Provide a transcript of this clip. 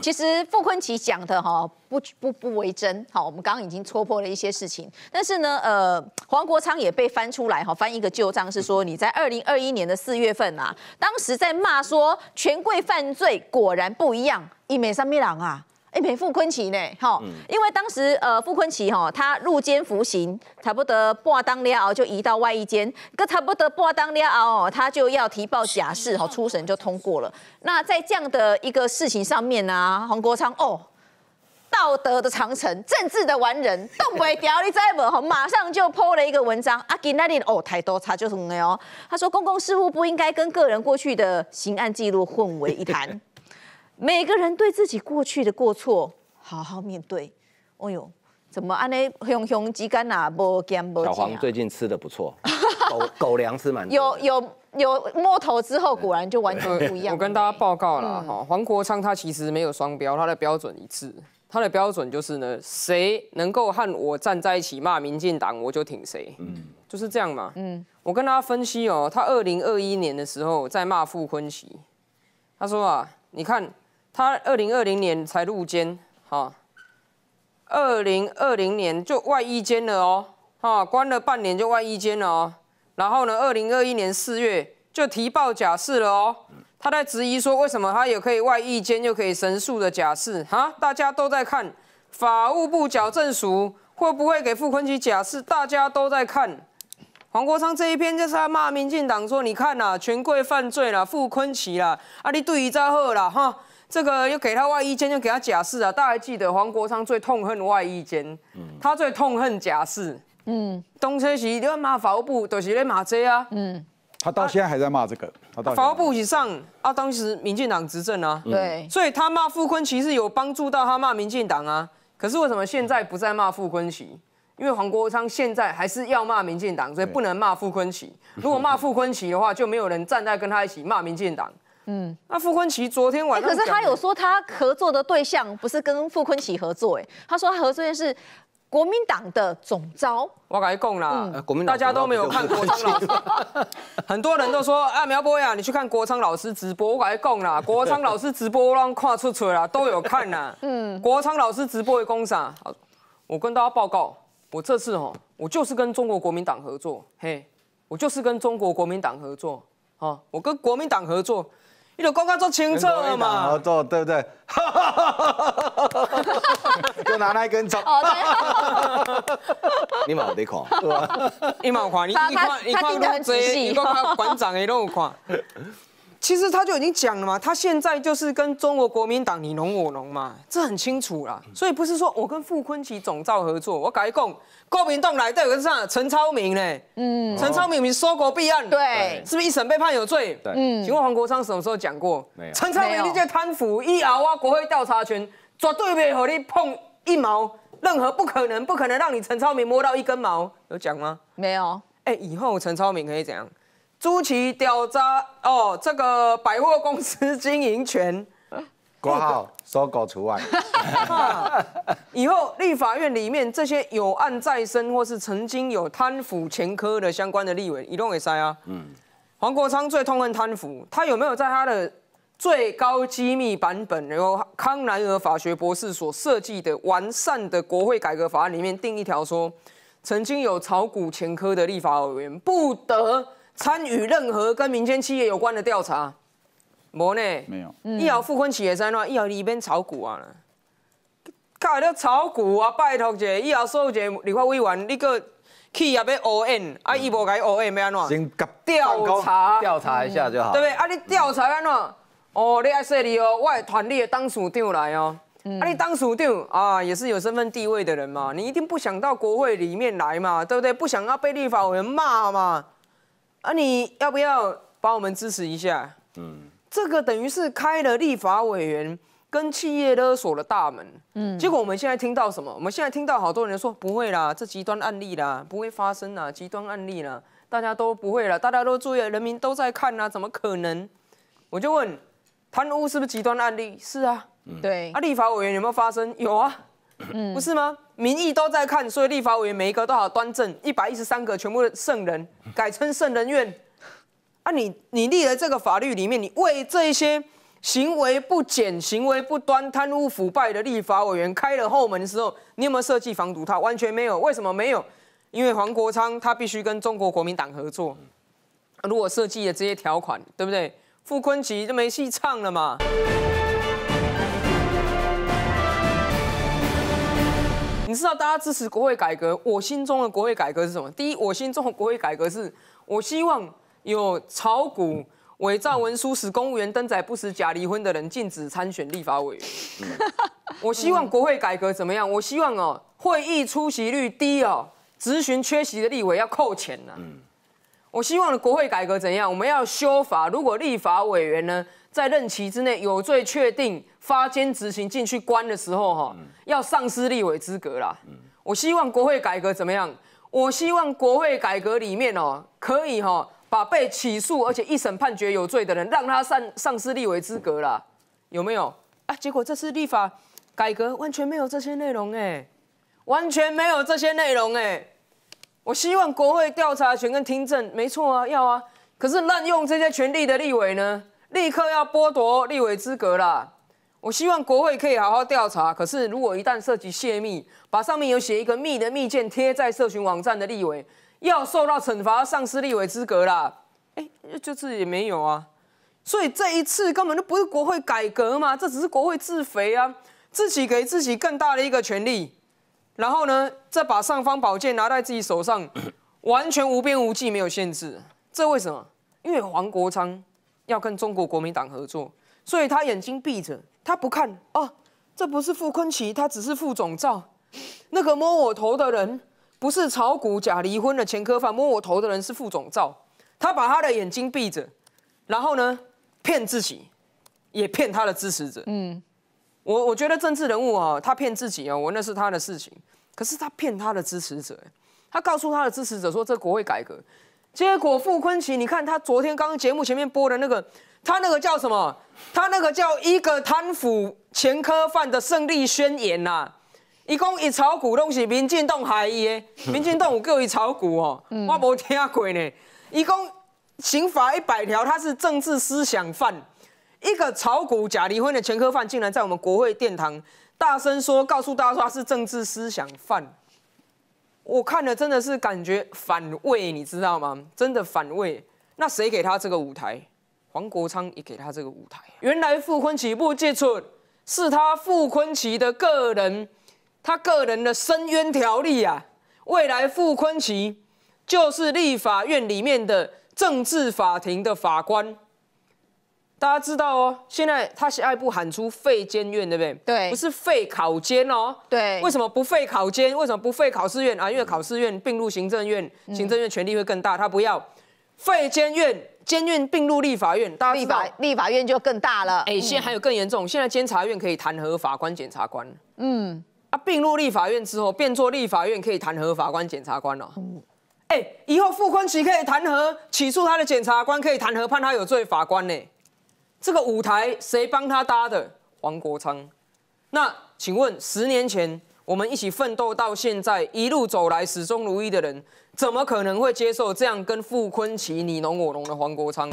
其实傅昆奇讲的哈不不不为真，好，我们刚刚已经戳破了一些事情。但是呢，呃，黄国昌也被翻出来哈，翻一个旧账是说你在二零二一年的四月份啊，当时在骂说权贵犯罪果然不一样，一美三米郎啊。哎，没傅昆奇呢？好，因为当时呃，傅昆奇哈，他入监服刑，差不多半当了，就移到外一间，可差不多半当了，哦，他就要提报假释，好出审就通过了。那在这样的一个事情上面呢，黄国昌哦，道德的长城，政治的完人，动不屌你再不吼，马上就泼了一个文章。阿吉那里哦，太多差就是没有，他说公共事务不应该跟个人过去的刑案记录混为一谈。每个人对自己过去的过错好好面对。哦呦，怎么安尼熊熊鸡肝啊？不讲不小黄最近吃的不错，狗 狗粮吃蛮。有有有摸头之后，果然就完全不一样。我跟大家报告了哈，黄国昌他其实没有双标，他的标准一致，他的标准就是呢，谁能够和我站在一起骂民进党，我就挺谁。嗯，就是这样嘛。嗯，我跟大家分析哦，他二零二一年的时候在骂傅昆萁，他说啊，你看。他二零二零年才入监，哈，二零二零年就外衣监了哦，哈，关了半年就外衣监了哦。然后呢，二零二一年四月就提报假释了哦。他在质疑说，为什么他也可以外衣监，又可以神速的假释？哈，大家都在看法务部矫正署会不会给傅坤萁假释，大家都在看。黄国昌这一篇就是他骂民进党，说你看呐，权贵犯罪了，傅昆萁了，阿力杜宜泽贺了，哈，这个又给他外衣间，又给他假释啊。大家记得黄国昌最痛恨外衣间，嗯，他最痛恨假释，嗯。东车席，你要骂法务部，都是在骂谁啊？嗯，他到现在还在骂这个，他法务部以上啊，当时民进党执政啊，对，所以他骂傅昆萁是有帮助到他骂民进党啊。可是为什么现在不再骂傅昆萁？因为黄国昌现在还是要骂民进党，所以不能骂傅昆琪。如果骂傅昆琪的话，就没有人站在跟他一起骂民进党。嗯，那傅昆琪昨天晚上，可是他有说他合作的对象不是跟傅昆琪合作，哎，他说他合作的是国民党的总招。我改供了，国民大家都没有看国昌老师，很多人都说啊苗博雅，你去看国昌老师直播。我改供了，国昌老师直播让跨出出来了，都有看啦。嗯，国昌老师直播的公啥？我跟大家报告。我这次哦，我就是跟中国国民党合作，嘿，我就是跟中国国民党合作，哈，我跟国民党合作，你的公告做清澈了嘛？合作，对不对？就 拿那一根葱。你冇得看，对吧？你冇看，你你看，你看卢主席，你看馆长也都有看。其实他就已经讲了嘛，他现在就是跟中国国民党你侬我侬嘛，这很清楚啦。所以不是说我跟傅昆奇总造合作，我改共郭明栋来的有个是啥？陈超明呢？嗯，陈超明明说过弊案，对，是不是一审被判有罪？对，嗯，请问黄国昌什么时候讲过？没有，陈超明直接贪腐一咬啊，国会调查权绝对没合你碰一毛，任何不可能，不可能让你陈超明摸到一根毛，有讲吗？没有，哎，以后陈超明可以怎样？朱奇屌炸哦！这个百货公司经营权，挂号收购除外。以后立法院里面这些有案在身，或是曾经有贪腐前科的相关的立委，一拢给塞啊。嗯。黄国昌最痛恨贪腐，他有没有在他的最高机密版本，由康奈尔法学博士所设计的完善的国会改革法案里面定一条，说曾经有炒股前科的立法委员不得。参与任何跟民间企业有关的调查，没呢？没有。一豪复婚企业在那，一豪里边炒股啊？靠，你炒股啊？拜托者，一豪所有者立法委员，你个企业要立案，啊，伊无该立案要安怎？先调查，调查一下就好，对不对？啊，你调查安怎？哦，你爱说你哦，我团里的当署长来哦，啊，你当署长啊，也是有身份地位的人嘛，你一定不想到国会里面来嘛，对不对？不想要被立法委员骂嘛？啊，你要不要帮我们支持一下？嗯，这个等于是开了立法委员跟企业勒索的大门。嗯，结果我们现在听到什么？我们现在听到好多人说不会啦，这极端案例啦，不会发生啦，极端案例啦，大家都不会了，大家都注意，人民都在看啊，怎么可能？我就问，贪污是不是极端案例？是啊，对，啊，立法委员有没有发生？有啊。不是吗？民意都在看，所以立法委员每一个都好端正。一百一十三个全部圣人，改称圣人院。啊，你你立了这个法律里面，你为这一些行为不检、行为不端、贪污腐败的立法委员开了后门的时候，你有没有设计防毒套？完全没有。为什么没有？因为黄国昌他必须跟中国国民党合作。如果设计了这些条款，对不对？傅昆奇就没戏唱了嘛。你知道大家支持国会改革，我心中的国会改革是什么？第一，我心中的国会改革是我希望有炒股伪造文书使公务员登载不实假离婚的人禁止参选立法委员。我希望国会改革怎么样？我希望哦，会议出席率低哦，咨询缺席的立委要扣钱呢。我希望的国会改革怎样？我们要修法，如果立法委员呢，在任期之内有罪，确定发监执行进去关的时候，哈，要丧失立委资格啦。我希望国会改革怎么样？我希望国会改革里面哦，可以哈，把被起诉而且一审判决有罪的人，让他丧丧失立委资格啦，有没有啊？结果这次立法改革完全没有这些内容哎，完全没有这些内容哎。我希望国会调查权跟听证没错啊，要啊。可是滥用这些权利的立委呢，立刻要剥夺立委资格啦。我希望国会可以好好调查。可是如果一旦涉及泄密，把上面有写一个密的密件贴在社群网站的立委，要受到惩罚，丧失立委资格啦。哎，这次也没有啊。所以这一次根本就不是国会改革嘛，这只是国会自肥啊，自己给自己更大的一个权利。然后呢，这把尚方宝剑拿在自己手上，完全无边无际，没有限制。这为什么？因为黄国昌要跟中国国民党合作，所以他眼睛闭着，他不看啊。这不是傅坤奇，他只是傅总召。那个摸我头的人不是炒股假离婚的前科犯，摸我头的人是傅总召。他把他的眼睛闭着，然后呢，骗自己，也骗他的支持者。嗯。我我觉得政治人物啊，他骗自己啊，我那是他的事情。可是他骗他的支持者，他告诉他的支持者说这国会改革，结果傅坤奇，你看他昨天刚节目前面播的那个，他那个叫什么？他那个叫一个贪腐前科犯的胜利宣言呐。一共一炒股东西，民进党害耶，民进党有教一炒股哦，我无听过呢。一共刑法一百条，他是政治思想犯。一个炒股假离婚的前科犯，竟然在我们国会殿堂大声说，告诉大家他是政治思想犯，我看了真的是感觉反胃，你知道吗？真的反胃。那谁给他这个舞台？黄国昌也给他这个舞台。原来傅坤奇不接错，是他傅坤奇的个人，他个人的申冤条例啊。未来傅坤奇就是立法院里面的政治法庭的法官。大家知道哦，现在他下一步喊出废监院，对不对？对，不是废考监哦。对，为什么不废考监？为什么不废考试院啊？因为考试院并入行政院，行政院权力会更大，他不要废监院，监院并入立法院，大家立法立法院就更大了。哎，现在还有更严重，现在监察院可以弹劾法官、检察官。嗯，啊，并入立法院之后，变作立法院可以弹劾法官、检察官了。哎，以后傅昆萁可以弹劾起诉他的检察官，可以弹劾判他有罪法官呢。这个舞台谁帮他搭的？黄国昌。那请问，十年前我们一起奋斗到现在，一路走来始终如一的人，怎么可能会接受这样跟傅坤琪你侬我侬的黄国昌？